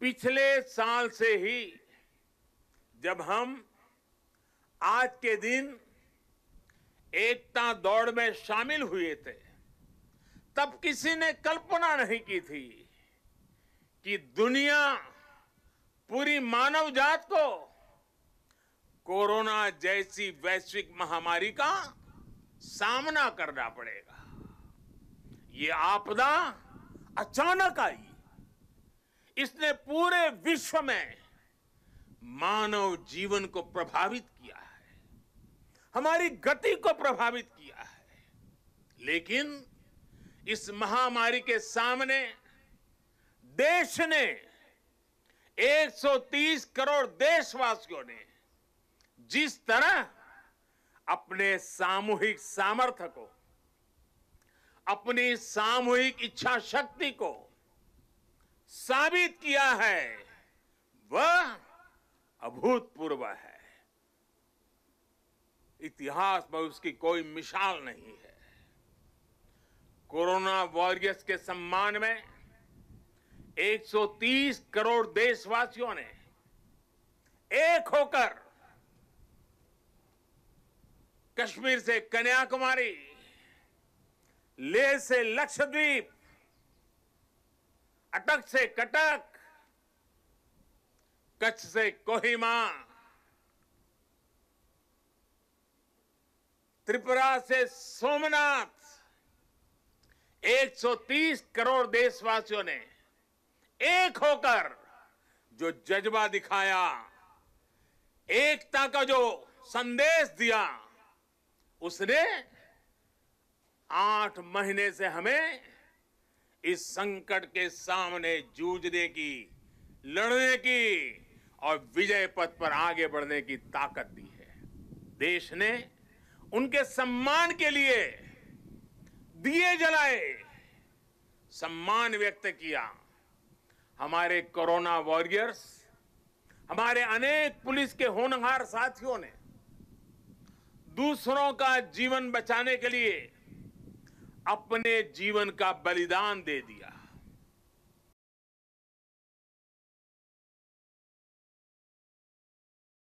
पिछले साल से ही जब हम आज के दिन एकता दौड़ में शामिल हुए थे तब किसी ने कल्पना नहीं की थी कि दुनिया पूरी मानव जात को कोरोना जैसी वैश्विक महामारी का सामना करना पड़ेगा ये आपदा अचानक आई इसने विश्व में मानव जीवन को प्रभावित किया है हमारी गति को प्रभावित किया है लेकिन इस महामारी के सामने देश ने 130 करोड़ देशवासियों ने जिस तरह अपने सामूहिक सामर्थ्य को अपनी सामूहिक इच्छा शक्ति को साबित किया है वह अभूतपूर्व है इतिहास में उसकी कोई मिसाल नहीं है कोरोना वॉरियर्स के सम्मान में 130 करोड़ देशवासियों ने एक होकर कश्मीर से कन्याकुमारी लेह से लक्षद्वीप अटक से कटक कच्छ से कोहिमा त्रिपुरा से सोमनाथ 130 करोड़ देशवासियों ने एक होकर जो जज्बा दिखाया एकता का जो संदेश दिया उसने आठ महीने से हमें इस संकट के सामने जूझने की लड़ने की और विजय पथ पर आगे बढ़ने की ताकत दी है देश ने उनके सम्मान के लिए दिए जलाए सम्मान व्यक्त किया हमारे कोरोना वॉरियर्स हमारे अनेक पुलिस के होनहार साथियों ने दूसरों का जीवन बचाने के लिए अपने जीवन का बलिदान दे दिया